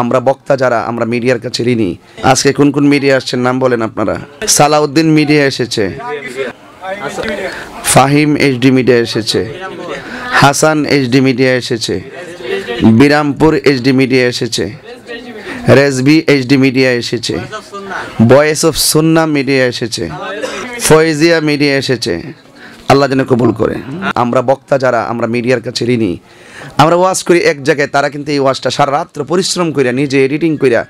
আমরা বক্তা যারা আমরা মিডিয়ার কাছে ঋণী আজকে কোন কোন মিডিয়া আসছেন নাম বলেন আপনারা সালাউদ্দিন মিডিয়া এসেছে ফাহিম এইচডি মিডিয়া এসেছে হাসান এইচডি মিডিয়া এসেছে বিরামপুর এইচডি মিডিয়া এসেছে রেসবি এইচডি মিডিয়া এসেছে বয়েস অফ সুন্না মিডিয়া এসেছে ফয়েজিয়া মিডিয়া এসেছে আল্লাহ যেন কবুল করে আমরা বক্তা যারা আমরা মিডিয়ার কাছে ঋণী আমরা ওয়াশ করি এক জায়গায় তারা কিন্তু এই ওয়াশটা সারা রাত্র পরিশ্রম করিয়া নিজে এডিটিং করিয়া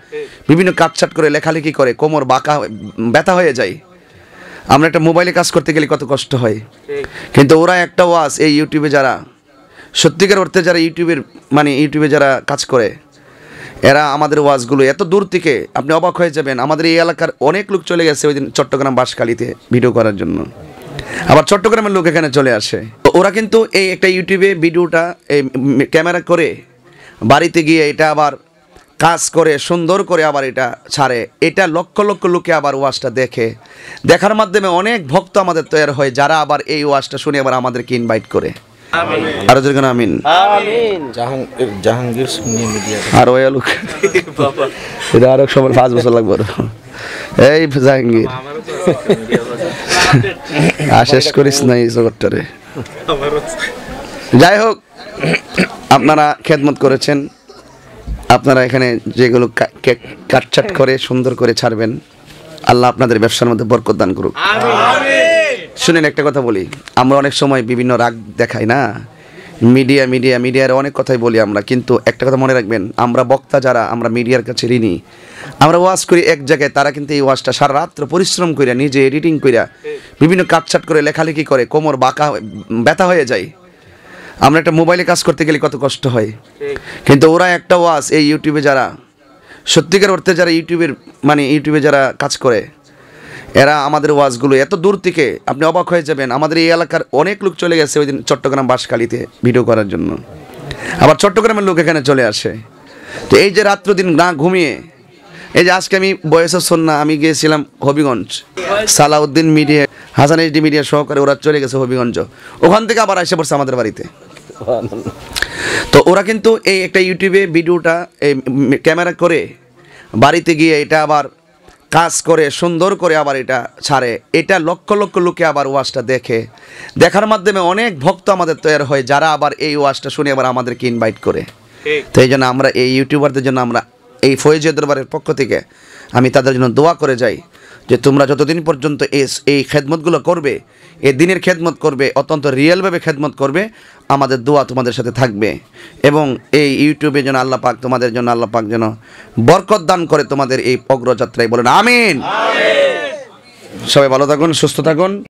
বিভিন্ন কাটছাট করে লেখালেখি করে কোমর বাঁকা ব্যথা হয়ে যায় আমরা একটা মোবাইলে কাজ করতে গেলে কত কষ্ট হয় কিন্তু ওরা একটা ওয়াশ এই ইউটিউবে যারা সত্যিকার অর্থে যারা ইউটিউবের মানে ইউটিউবে যারা কাজ করে এরা আমাদের ওয়াশগুলো এত দূর থেকে আপনি অবাক হয়ে যাবেন আমাদের এই এলাকার অনেক লোক চলে গেছে ওই দিন চট্টগ্রাম বাসকালিতে ভিডিও করার জন্য আবার চট্টগ্রামের লোক এখানে চলে আসে ওরা কিন্তু এই একটা ইউটিউবে ভিডিওটা এই ক্যামেরা করে বাড়িতে গিয়ে এটা আবার কাজ করে সুন্দর করে আবার এটা ছাড়ে এটা লক্ষ লক্ষ লোকে আবার ওয়াশটা দেখে দেখার মাধ্যমে অনেক ভক্ত আমাদের তৈরি হয় যারা আবার এই ওয়াশটা শুনে আবার আমাদেরকে ইনভাইট করে জাহাঙ্গীর আর ওই আরো পাঁচ বছর লাগবে এই জাহাঙ্গীর আশেষ করিস না এই জগৎটারে যাই হোক আপনারা খেদমত করেছেন আপনারা এখানে যেগুলো কাটছাট করে সুন্দর করে ছাড়বেন আল্লাহ আপনাদের ব্যবসার মধ্যে বরকত দান করুক শুনেন একটা কথা বলি আমরা অনেক সময় বিভিন্ন রাগ দেখাই না মিডিয়া মিডিয়া মিডিয়ার অনেক কথাই বলি আমরা কিন্তু একটা কথা মনে রাখবেন আমরা বক্তা যারা আমরা মিডিয়ার কাছে ঋণী আমরা ওয়াশ করি এক জায়গায় তারা কিন্তু এই ওয়াশটা সারা রাত্র পরিশ্রম করিয়া নিজে এডিটিং করিয়া বিভিন্ন কাটছাট করে লেখালেখি করে কোমর বাঁকা ব্যথা হয়ে যায় আমরা একটা মোবাইলে কাজ করতে গেলে কত কষ্ট হয় কিন্তু ওরা একটা ওয়াশ এই ইউটিউবে যারা সত্যিকার অর্থে যারা ইউটিউবের মানে ইউটিউবে যারা কাজ করে এরা আমাদের ওয়াজগুলো এত দূর থেকে আপনি অবাক হয়ে যাবেন আমাদের এই এলাকার অনেক লোক চলে গেছে ওই দিন চট্টগ্রাম বাঁশখালীতে ভিডিও করার জন্য আবার চট্টগ্রামের লোক এখানে চলে আসে তো এই যে রাত্র দিন না ঘুমিয়ে এই যে আজকে আমি বয়সের সন্না আমি গিয়েছিলাম Habiganj Salauddin media Hasan HD media সহকারে ওরা চলে গেছে হবিগঞ্জ ওখান থেকে আবার এসে পড়ছে আমাদের বাড়িতে তো ওরা কিন্তু এই একটা ইউটিউবে ভিডিওটা এই ক্যামেরা করে বাড়িতে গিয়ে এটা আবার কাজ করে সুন্দর করে আবার এটা ছাড়ে এটা লক্ষ লক্ষ লোকে আবার ওয়াজটা দেখে দেখার মাধ্যমে অনেক ভক্ত আমাদের তৈরি হয় যারা আবার এই ওয়াজটা শুনে আবার আমাদেরকে ইনভাইট করে তো এই জন্য আমরা এই ইউটিউবারদের জন্য আমরা এই ফয়েজীয় দরবারের পক্ষ থেকে আমি তাদের জন্য দোয়া করে যাই যে তোমরা যতদিন পর্যন্ত এই খেদমতগুলো করবে এ দিনের খেদমত করবে অত্যন্ত রিয়েলভাবে খেদমত করবে আমাদের দোয়া তোমাদের সাথে থাকবে এবং এই ইউটিউবে যেন আল্লাহ পাক তোমাদের জন্য আল্লাহ পাক যেন বরকত দান করে তোমাদের এই অগ্রযাত্রায় বলেন আমিন সবাই ভালো থাকুন সুস্থ থাকুন